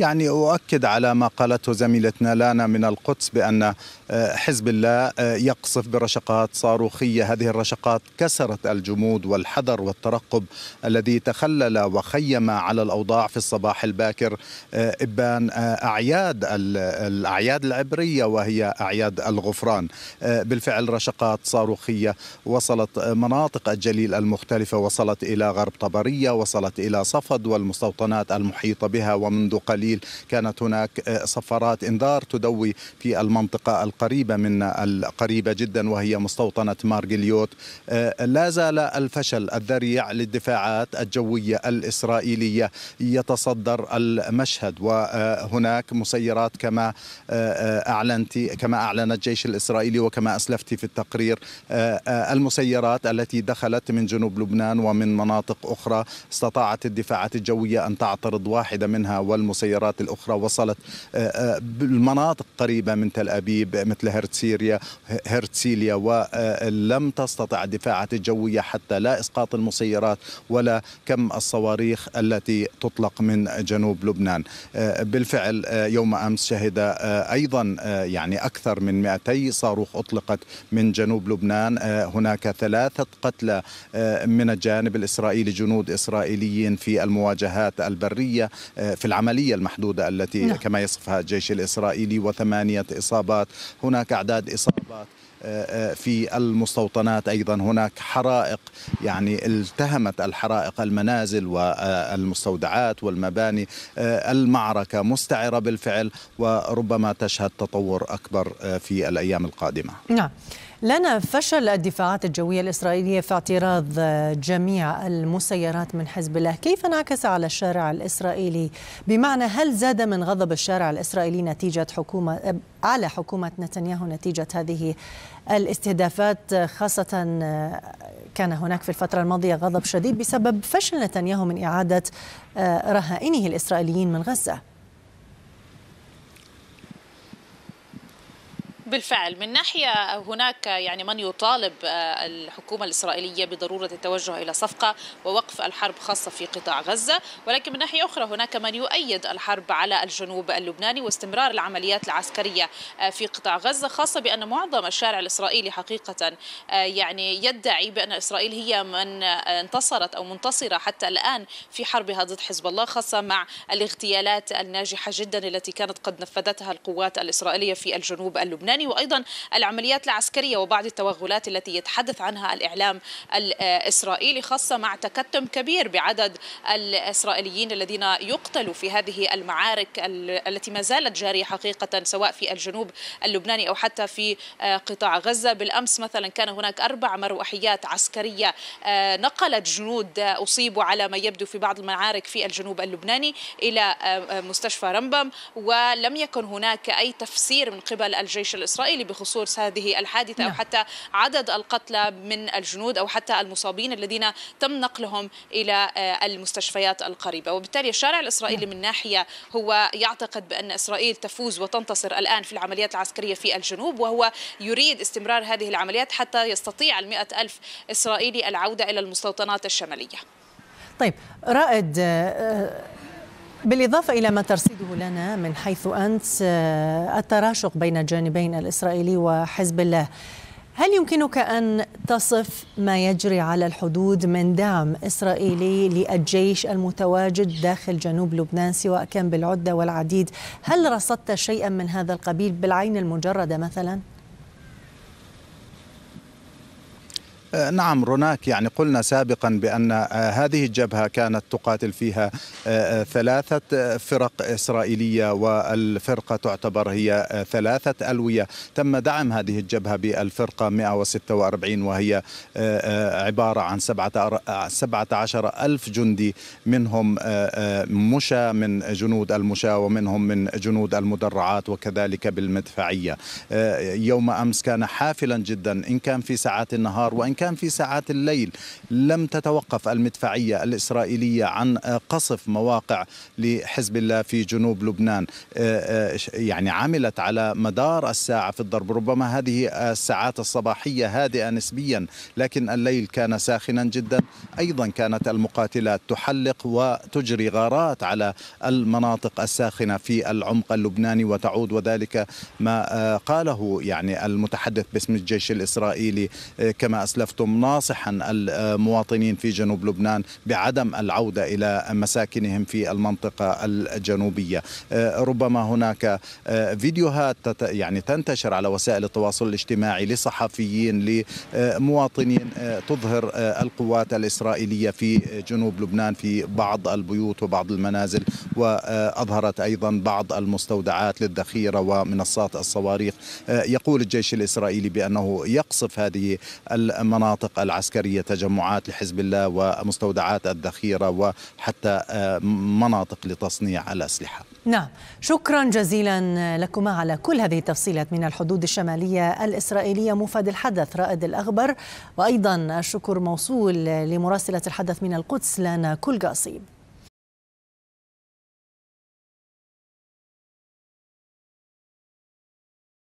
يعني أؤكد على ما قالته زميلتنا لانا من القدس بأن آه، حزب الله آه، يقصف برشقات صاروخية هذه الرشقات كسرت الجمود والحذر والترقب الذي تخلل وخيم على الأوضاع في الصباح الباكر آه، إبان أعياد الأعياد العبرية وهي أعياد الغفران بالفعل رشقات صاروخية وصلت مناطق الجليل المختلفة وصلت إلى غرب طبرية وصلت إلى صفد والمستوطنات المحيطة بها ومنذ قليل القليل كانت هناك صفارات آه، انذار تدوي في المنطقه القريبه منا القريبه جدا وهي مستوطنه مارجليوت آه، لا زال الفشل الذريع للدفاعات الجويه الاسرائيليه يتصدر المشهد وهناك مسيرات كما آه، اعلنت كما اعلن الجيش الاسرائيلي وكما اسلفت في التقرير المسيرات التي دخلت من جنوب لبنان ومن مناطق اخرى استطاعت الدفاعات الجويه ان تعترض واحده منها والمسيرات التيارات الأخرى وصلت آه، آه، بالمناطق قريبة من تل أبيب مثل هرتسيريا هرتسيليا ولم آه، تستطع الدفاعات الجوية حتى لا إسقاط المسيرات ولا كم الصواريخ التي تطلق من جنوب لبنان بالفعل يوم أمس شهد أيضا يعني أكثر من 200 صاروخ أطلقت من جنوب لبنان هناك ثلاثة قتلى من الجانب الإسرائيلي جنود إسرائيليين في المواجهات البرية في العملية المع- المحدودة التي نعم. كما يصفها الجيش الإسرائيلي وثمانية إصابات هناك أعداد إصابات آه، آه، في المستوطنات ايضا هناك حرائق يعني التهمت الحرائق المنازل والمستودعات والمباني آه، المعركه مستعره بالفعل وربما تشهد تطور اكبر في الايام القادمه. نعم. لنا فشل الدفاعات الجوية الإسرائيلية في اعتراض جميع المسيرات من حزب الله كيف انعكس على الشارع الإسرائيلي بمعنى هل زاد من غضب الشارع الإسرائيلي نتيجة حكومة على حكومة نتنياهو نتيجة هذه الاستهدافات خاصة كان هناك في الفترة الماضية غضب شديد بسبب فشل نتنياهو من إعادة رهائنه الإسرائيليين من غزة بالفعل من ناحية هناك يعني من يطالب آه، الحكومة الإسرائيلية بضرورة التوجه إلى صفقة ووقف الحرب خاصة في قطاع غزة ولكن من ناحية أخرى هناك من يؤيد الحرب على الجنوب اللبناني واستمرار العمليات العسكرية آه، في قطاع غزة خاصة بأن معظم الشارع الإسرائيلي حقيقة آه، يعني يدعي بأن إسرائيل هي من انتصرت أو منتصرة حتى الآن في حربها ضد حزب الله خاصة مع الاغتيالات الناجحة جدا التي كانت قد نفذتها القوات الإسرائيلية في الجنوب اللبناني السوداني وأيضا العمليات العسكرية وبعض التوغلات التي يتحدث عنها الإعلام الإسرائيلي خاصة مع تكتم كبير بعدد الإسرائيليين الذين يقتلوا في هذه المعارك التي ما زالت جارية حقيقة سواء في الجنوب اللبناني أو حتى في آه، قطاع غزة بالأمس مثلا كان هناك أربع مروحيات عسكرية آه، نقلت جنود آه، أصيبوا على ما يبدو في بعض المعارك في الجنوب اللبناني إلى مستشفى رمبم ولم يكن هناك أي تفسير من قبل الجيش الإسرائيلي الإسرائيلي بخصوص هذه الحادثة أو نعم. حتى عدد القتلى من الجنود أو حتى المصابين الذين تم نقلهم إلى آه، المستشفيات القريبة وبالتالي الشارع الإسرائيلي نعم. من ناحية هو يعتقد بأن إسرائيل تفوز وتنتصر الآن في العمليات العسكرية في الجنوب وهو يريد استمرار هذه العمليات حتى يستطيع المئة ألف إسرائيلي العودة إلى المستوطنات الشمالية طيب رائد آه، آه، بالإضافة إلى ما ترصده لنا من حيث أنت آه، التراشق بين الجانبين الإسرائيلي وحزب الله هل يمكنك أن تصف ما يجري على الحدود من دعم إسرائيلي للجيش المتواجد داخل جنوب لبنان سواء كان بالعدة والعديد هل رصدت شيئا من هذا القبيل بالعين المجردة مثلاً؟ آه، نعم هناك يعني قلنا سابقا بأن آه، هذه الجبهة كانت تقاتل فيها آه، ثلاثة فرق إسرائيلية والفرقة تعتبر هي ثلاثة ألوية تم دعم هذه الجبهة بالفرقة 146 وهي عبارة عن 17 ألف جندي منهم مشى من جنود المشاة ومنهم من جنود المدرعات وكذلك بالمدفعية يوم أمس كان حافلا جدا إن كان في ساعات النهار وإن كان في ساعات الليل لم تتوقف المدفعية الإسرائيلية عن آه، قصف مواقع لحزب الله في جنوب لبنان آه، آه، يعني عملت على مدار الساعة في الضرب ربما هذه الساعات الصباحية هادئة نسبيا لكن الليل كان ساخنا جدا أيضا كانت المقاتلات تحلق وتجري غارات على المناطق الساخنة في العمق اللبناني وتعود وذلك ما قاله يعني المتحدث باسم الجيش الإسرائيلي كما أسلف وكلفتم ناصحا المواطنين في جنوب لبنان بعدم العودة إلى مساكنهم في المنطقة الجنوبية آه، ربما هناك آه، فيديوهات يعني تنتشر على وسائل التواصل الاجتماعي لصحفيين لمواطنين آه، تظهر القوات الإسرائيلية في جنوب لبنان في بعض البيوت وبعض المنازل وأظهرت أيضا بعض المستودعات للذخيرة ومنصات الصواريخ يقول الجيش الإسرائيلي بأنه يقصف هذه المنطقة المناطق العسكرية تجمعات لحزب الله ومستودعات الذخيرة وحتى آه، مناطق لتصنيع الأسلحة نعم شكرا جزيلا لكما على كل هذه التفصيلات من الحدود الشمالية الإسرائيلية مفاد الحدث رائد الأغبر وأيضا الشكر موصول لمراسلة الحدث من القدس لانا كلقاسي